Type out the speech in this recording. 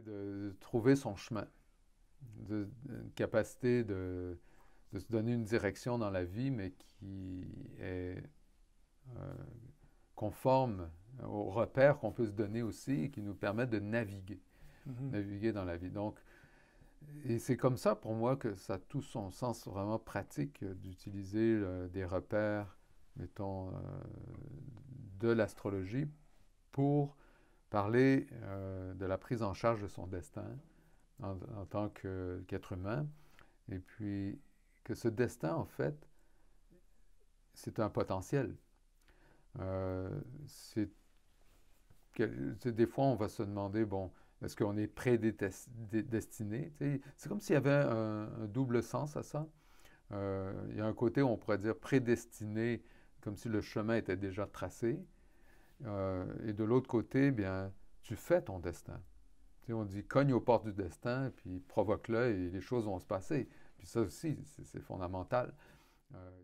de, trouver son chemin, de, une capacité de, se donner une direction dans la vie, mais qui est euh, conforme aux repères qu'on peut se donner aussi et qui nous permettent de naviguer, mhm. naviguer dans la vie. Donc, et c'est comme ça pour moi que ça a tout son sens vraiment pratique euh, d'utiliser des repères, mettons, euh, de l'astrologie pour parler euh, de la prise en charge de son destin en, tant qu'être humain, et puis que ce destin, en fait, c'est un potentiel. Euh, c'est des fois, on va se demander, bon, est-ce qu'on est prédestiné? C'est comme s'il y avait un, double sens à ça. Euh, il y a un côté où on pourrait dire prédestiné, comme si le chemin était déjà tracé, euh, et de l'autre côté, bien, tu fais ton destin. Tu on dit cogne aux portes du destin, puis provoque-le et les choses vont se passer. Puis ça aussi, c'est fondamental. Euh,